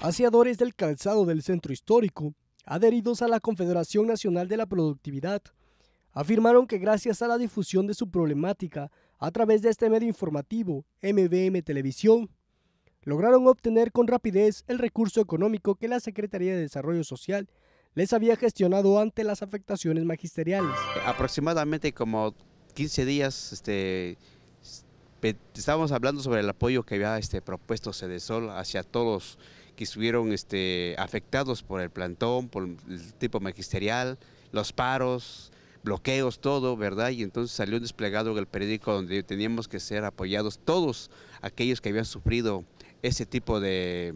Asiadores del calzado del centro histórico, adheridos a la Confederación Nacional de la Productividad, afirmaron que gracias a la difusión de su problemática a través de este medio informativo, MBM Televisión, lograron obtener con rapidez el recurso económico que la Secretaría de Desarrollo Social les había gestionado ante las afectaciones magisteriales. Aproximadamente como 15 días este, estábamos hablando sobre el apoyo que había este, propuesto Cedesol hacia todos que estuvieron este, afectados por el plantón, por el tipo magisterial, los paros, bloqueos, todo, ¿verdad? Y entonces salió un desplegado en el periódico donde teníamos que ser apoyados todos aquellos que habían sufrido ese tipo de,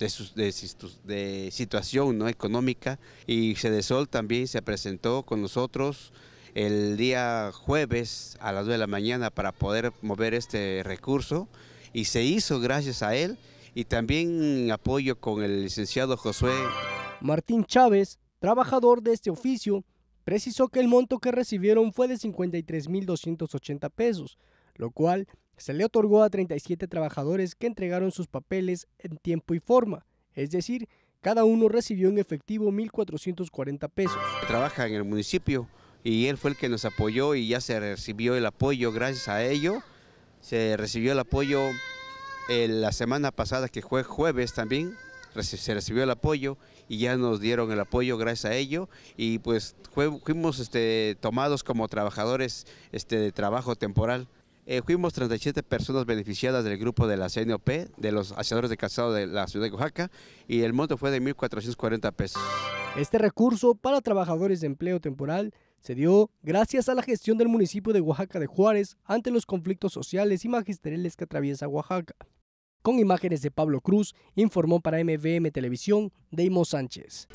de, situación ¿no? económica. Y sol también se presentó con nosotros el día jueves a las 2 de la mañana para poder mover este recurso y se hizo gracias a él y también apoyo con el licenciado Josué. Martín Chávez, trabajador de este oficio, precisó que el monto que recibieron fue de 53.280 pesos, lo cual se le otorgó a 37 trabajadores que entregaron sus papeles en tiempo y forma, es decir, cada uno recibió en efectivo 1.440 pesos. Trabaja en el municipio y él fue el que nos apoyó y ya se recibió el apoyo gracias a ello, se recibió el apoyo eh, la semana pasada, que fue jueves también, se recibió el apoyo y ya nos dieron el apoyo gracias a ello y pues fuimos este, tomados como trabajadores este, de trabajo temporal. Eh, fuimos 37 personas beneficiadas del grupo de la CNOP, de los hacedores de calzado de la ciudad de Oaxaca, y el monto fue de 1.440 pesos. Este recurso para trabajadores de empleo temporal se dio gracias a la gestión del municipio de Oaxaca de Juárez ante los conflictos sociales y magisteriales que atraviesa Oaxaca. Con imágenes de Pablo Cruz, informó para MVM Televisión Deimo Sánchez.